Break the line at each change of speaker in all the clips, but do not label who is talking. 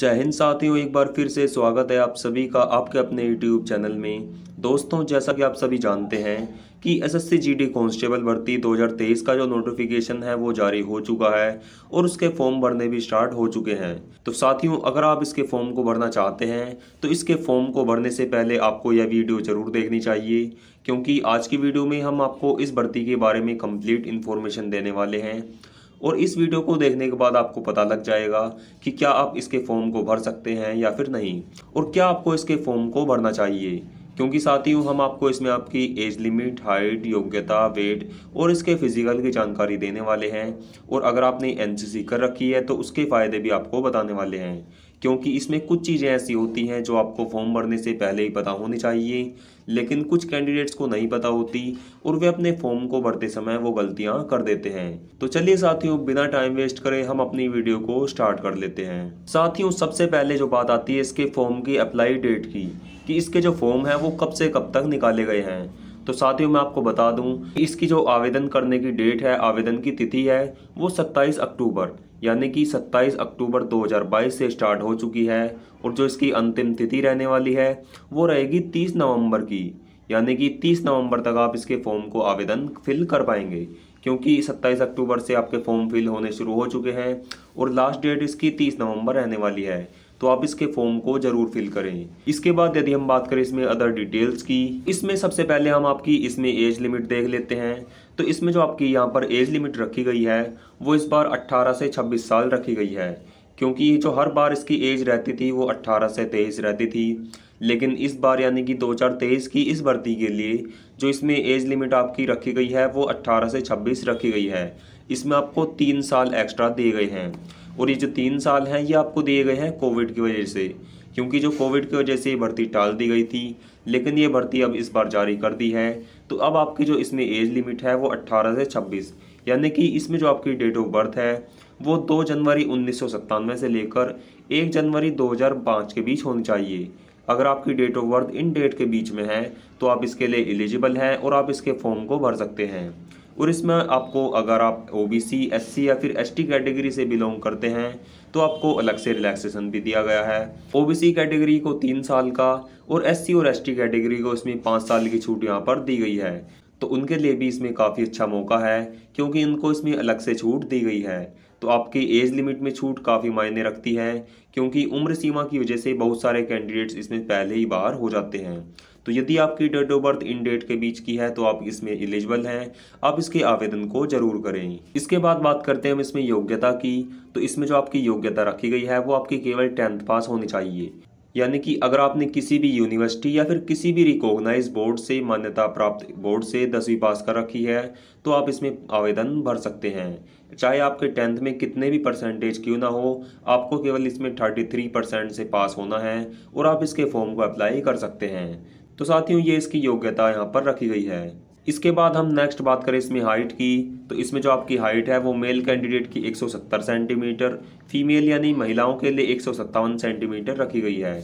जय हिंद साथियों एक बार फिर से स्वागत है आप सभी का आपके अपने यूट्यूब चैनल में दोस्तों जैसा कि आप सभी जानते हैं कि S S C G D constable भर्ती 2023 का जो नोटिफिकेशन है वो जारी हो चुका है और उसके फॉर्म भरने भी स्टार्ट हो चुके हैं तो साथियों अगर आप इसके फॉर्म को भरना चाहते हैं तो इसके फॉर्म को भरने से पहले आपको यह वीडियो ज़रूर देखनी चाहिए क्योंकि आज की वीडियो में हम आपको इस भर्ती के बारे में कंप्लीट इन्फॉर्मेशन देने वाले हैं और इस वीडियो को देखने के बाद आपको पता लग जाएगा कि क्या आप इसके फॉर्म को भर सकते हैं या फिर नहीं और क्या आपको इसके फॉर्म को भरना चाहिए क्योंकि साथ ही हम आपको इसमें आपकी एज लिमिट हाइट योग्यता वेट और इसके फिजिकल की जानकारी देने वाले हैं और अगर आपने एनसीसी कर रखी है तो उसके फ़ायदे भी आपको बताने वाले हैं क्योंकि इसमें कुछ चीज़ें ऐसी होती हैं जो आपको फॉर्म भरने से पहले ही पता होनी चाहिए लेकिन कुछ कैंडिडेट्स को नहीं पता होती और वे अपने फॉर्म को भरते समय वो गलतियां कर देते हैं तो चलिए साथियों बिना टाइम वेस्ट करें हम अपनी वीडियो को स्टार्ट कर लेते हैं साथियों सबसे पहले जो बात आती है इसके फॉर्म की अप्लाई डेट की कि इसके जो फॉर्म है वो कब से कब तक निकाले गए हैं तो साथियों मैं आपको बता दूं इसकी जो आवेदन करने की डेट है आवेदन की तिथि है वो 27 अक्टूबर यानी कि 27 अक्टूबर 2022 से स्टार्ट हो चुकी है और जो इसकी अंतिम तिथि रहने वाली है वो रहेगी 30 नवंबर की यानी कि 30 नवंबर तक आप इसके फॉर्म को आवेदन फिल कर पाएंगे क्योंकि 27 अक्टूबर से आपके फॉर्म फिल होने शुरू हो चुके हैं और लास्ट डेट इसकी 30 नवंबर रहने वाली है तो आप इसके फॉर्म को जरूर फिल करें इसके बाद यदि हम बात करें इसमें अदर डिटेल्स की इसमें सबसे पहले हम आपकी इसमें एज लिमिट देख लेते हैं तो इसमें जो आपकी यहाँ पर एज लिमिट रखी गई है वो इस बार 18 से 26 साल रखी गई है क्योंकि जो हर बार इसकी एज रहती थी वो 18 से तेईस रहती थी लेकिन इस बार यानी कि दो हज़ार तेईस की इस भर्ती के लिए जो इसमें एज लिमिट आपकी रखी गई है वो 18 से 26 रखी गई है इसमें आपको तीन साल एक्स्ट्रा दिए गए हैं और ये जो तीन साल हैं ये आपको दिए गए हैं कोविड की वजह से क्योंकि जो कोविड की वजह से ये भर्ती टाल दी गई थी लेकिन ये भर्ती अब इस बार जारी कर दी है तो अब आपकी जो इसमें एज लिमिट है वो 18 से 26 यानी कि इसमें जो आपकी डेट ऑफ बर्थ है वो 2 जनवरी उन्नीस से लेकर 1 जनवरी 2005 के बीच होनी चाहिए अगर आपकी डेट ऑफ बर्थ इन डेट के बीच में है तो आप इसके लिए एलिजिबल हैं और आप इसके फॉर्म को भर सकते हैं और इसमें आपको अगर आप O B C S C या फिर एस टी कैटेगरी से बिलोंग करते हैं तो आपको अलग से रिलैक्सेशन भी दिया गया है ओ बी सी कैटेगरी को तीन साल का और एस सी और एस टी कैटेगरी को इसमें पाँच साल की छूट यहाँ पर दी गई है तो उनके लिए भी इसमें काफ़ी अच्छा मौका है क्योंकि इनको इसमें अलग से छूट दी गई है तो आपकी एज लिमिट में छूट काफ़ी मायने रखती है क्योंकि उम्र सीमा की वजह से बहुत सारे कैंडिडेट्स इसमें पहले ही बाहर हो जाते हैं तो यदि आपकी डेट ऑफ बर्थ इन डेट के बीच की है तो आप इसमें एलिजिबल हैं आप इसके आवेदन को जरूर करें इसके बाद बात करते हैं हम इसमें योग्यता की तो इसमें जो आपकी योग्यता रखी गई है वो आपकी केवल टेंथ पास होनी चाहिए यानी कि अगर आपने किसी भी यूनिवर्सिटी या फिर किसी भी रिकॉग्नाइज बोर्ड से मान्यता प्राप्त बोर्ड से दसवीं पास कर रखी है तो आप इसमें आवेदन भर सकते हैं चाहे आपके टेंथ में कितने भी परसेंटेज क्यों ना हो आपको केवल इसमें थर्टी थ्री परसेंट से पास होना है और आप इसके फॉर्म को अप्लाई कर सकते हैं तो साथियों ये इसकी योग्यता यहाँ पर रखी गई है इसके बाद हम नेक्स्ट बात करें इसमें हाइट की तो इसमें जो आपकी हाइट है वो मेल कैंडिडेट की 170 सेंटीमीटर फीमेल यानी महिलाओं के लिए एक सेंटीमीटर रखी गई है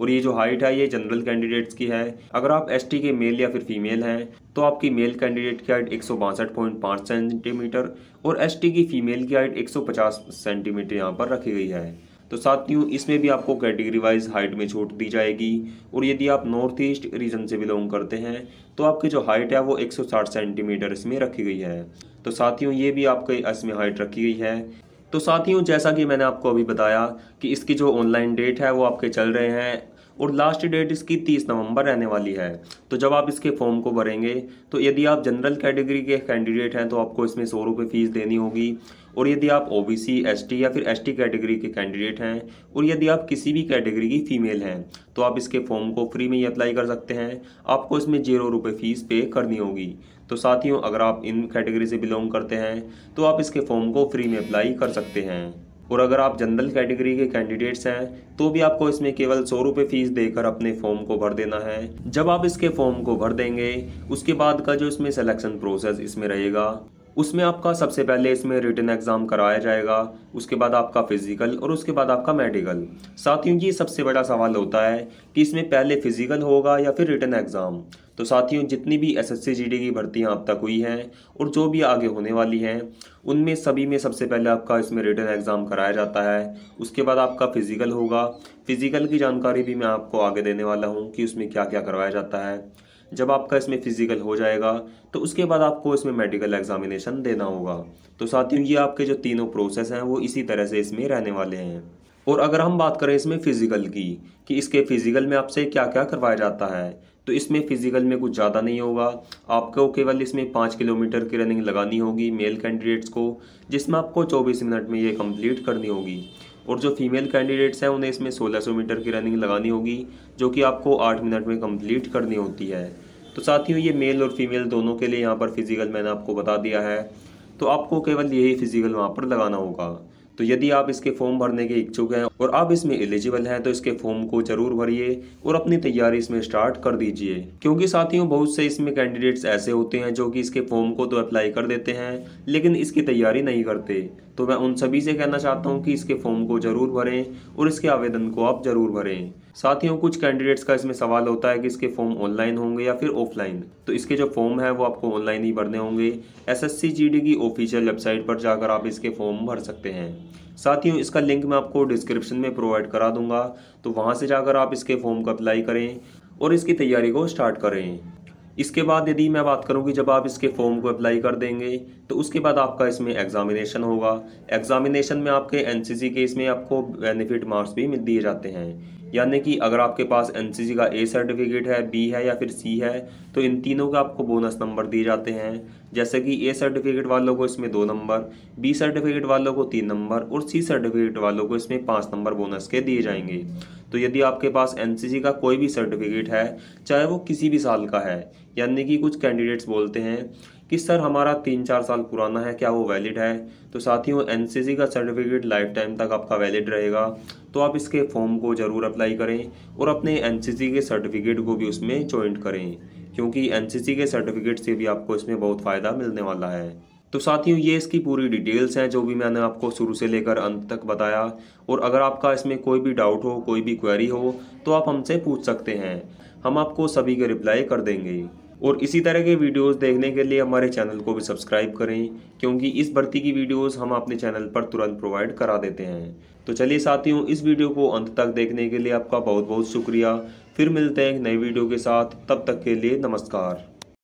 और ये जो हाइट है ये जनरल कैंडिडेट्स की है अगर आप एस के मेल या फिर फीमेल हैं तो आपकी मेल कैंडिडेट की हाइट एक सेंटीमीटर और एस की फीमेल की हाइट एक सेंटीमीटर यहाँ पर रखी गई है तो साथियों इसमें भी आपको कैटेगरी वाइज हाइट में छूट दी जाएगी और यदि आप नॉर्थ ईस्ट रीजन से बिलोंग करते हैं तो आपकी जो हाइट है वो 160 सेंटीमीटर इसमें रखी गई है तो साथियों ये भी आपके इसमें हाइट रखी गई है तो साथियों जैसा कि मैंने आपको अभी बताया कि इसकी जो ऑनलाइन डेट है वो आपके चल रहे हैं और लास्ट डेट इसकी तीस नवंबर रहने वाली है तो जब आप इसके फॉर्म को भरेंगे तो यदि आप जनरल कैटेगरी के कैंडिडेट हैं तो आपको इसमें सौ रुपये फ़ीस देनी होगी और यदि आप O B C S T या फिर एस टी कैटेगरी के कैंडिडेट हैं और यदि आप किसी भी कैटेगरी की फ़ीमेल हैं तो आप इसके फॉर्म को फ्री में ही अप्लाई कर सकते हैं आपको इसमें जीरो रुपये फ़ीस पे करनी होगी तो साथियों अगर आप इन कैटेगरी से बिलोंग करते हैं तो आप इसके फॉर्म को फ्री में अप्लाई कर सकते हैं और अगर आप जनरल कैटेगरी के कैंडिडेट्स हैं तो भी आपको इसमें केवल सौ रुपये फीस देकर अपने फॉर्म को भर देना है जब आप इसके फॉर्म को भर देंगे उसके बाद का जो इसमें सिलेक्शन प्रोसेस इसमें रहेगा उसमें आपका सबसे पहले इसमें रिटर्न एग्ज़ाम कराया जाएगा उसके बाद आपका फिज़िकल और उसके बाद आपका मेडिकल साथियों ये सबसे बड़ा सवाल होता है कि इसमें पहले फिज़िकल होगा या फिर रिटर्न एग्ज़ाम तो साथियों जितनी भी एसएससी जीडी की भर्तियां अब तक हुई हैं और जो भी आगे होने वाली हैं उनमें सभी में सबसे पहले आपका इसमें रिटर्न एग्ज़ाम कराया जाता है उसके बाद आपका फिज़िकल होगा फिज़िकल की जानकारी भी मैं आपको आगे देने वाला हूँ कि उसमें क्या क्या करवाया जाता है जब आपका इसमें फिज़िकल हो जाएगा तो उसके बाद आपको इसमें मेडिकल एग्जामिनेशन देना होगा तो साथियों ये आपके जो तीनों प्रोसेस हैं वो इसी तरह से इसमें रहने वाले हैं और अगर हम बात करें इसमें फ़िज़िकल की कि इसके फ़िज़िकल में आपसे क्या क्या करवाया जाता है तो इसमें फिजिकल में कुछ ज़्यादा नहीं होगा आपको केवल इसमें पाँच किलोमीटर की रनिंग लगानी होगी मेल कैंडिडेट्स को जिसमें आपको चौबीस मिनट में ये कम्प्लीट करनी होगी और जो फीमेल कैंडिडेट्स हैं उन्हें इसमें 1600 मीटर की रनिंग लगानी होगी जो कि आपको आठ मिनट में कंप्लीट करनी होती है तो साथियों ये मेल और फीमेल दोनों के लिए यहाँ पर फिजिकल मैंने आपको बता दिया है तो आपको केवल यही फिजिकल वहाँ पर लगाना होगा तो यदि आप इसके फॉर्म भरने के इच्छुक हैं और आप इसमें एलिजिबल हैं तो इसके फॉर्म को जरूर भरिए और अपनी तैयारी इसमें स्टार्ट कर दीजिए क्योंकि साथियों बहुत से इसमें कैंडिडेट्स ऐसे होते हैं जो कि इसके फॉर्म को तो अप्लाई कर देते हैं लेकिन इसकी तैयारी नहीं करते तो मैं उन सभी से कहना चाहता हूं कि इसके फॉर्म को ज़रूर भरें और इसके आवेदन को आप ज़रूर भरें साथियों कुछ कैंडिडेट्स का इसमें सवाल होता है कि इसके फॉर्म ऑनलाइन होंगे या फिर ऑफलाइन तो इसके जो फॉर्म है वो आपको ऑनलाइन ही भरने होंगे एस एस की ऑफिशियल वेबसाइट पर जाकर आप इसके फॉर्म भर सकते हैं साथियों इसका लिंक मैं आपको डिस्क्रिप्शन में प्रोवाइड करा दूंगा तो वहाँ से जाकर आप इसके फॉर्म को अप्लाई करें और इसकी तैयारी को स्टार्ट करें इसके बाद यदि मैं बात करूं कि जब आप इसके फॉर्म को अप्लाई कर देंगे तो उसके बाद आपका इसमें एग्ज़ामिनेशन होगा एग्ज़ामिनेशन में आपके एन के इसमें आपको बेनिफिट मार्क्स भी मिल दिए जाते हैं यानी कि अगर आपके पास एन का ए सर्टिफिकेट है बी है या फिर सी है तो इन तीनों के आपको बोनस नंबर दिए जाते हैं जैसे कि ए सर्टिफिकेट वालों को इसमें दो नंबर बी सर्टिफिकेट वालों को तीन नंबर और सी सर्टिफिकेट वालों को इसमें पाँच नंबर बोनस के दिए जाएंगे तो यदि आपके पास एन का कोई भी सर्टिफिकेट है चाहे वो किसी भी साल का है यानी कि कुछ कैंडिडेट्स बोलते हैं कि सर हमारा तीन चार साल पुराना है क्या वो वैलिड है तो साथियों एन का सर्टिफिकेट लाइफ टाइम तक आपका वैलिड रहेगा तो आप इसके फॉर्म को ज़रूर अप्लाई करें और अपने एन के सर्टिफिकेट को भी उसमें ज्वाइंट करें क्योंकि एन के सर्टिफिकेट से भी आपको इसमें बहुत फ़ायदा मिलने वाला है तो साथियों ये इसकी पूरी डिटेल्स हैं जो भी मैंने आपको शुरू से लेकर अंत तक बताया और अगर आपका इसमें कोई भी डाउट हो कोई भी क्वेरी हो तो आप हमसे पूछ सकते हैं हम आपको सभी के रिप्लाई कर देंगे और इसी तरह के वीडियोस देखने के लिए हमारे चैनल को भी सब्सक्राइब करें क्योंकि इस भर्ती की वीडियोस हम अपने चैनल पर तुरंत प्रोवाइड करा देते हैं तो चलिए साथियों इस वीडियो को अंत तक देखने के लिए आपका बहुत बहुत शुक्रिया फिर मिलते हैं एक नई वीडियो के साथ तब तक के लिए नमस्कार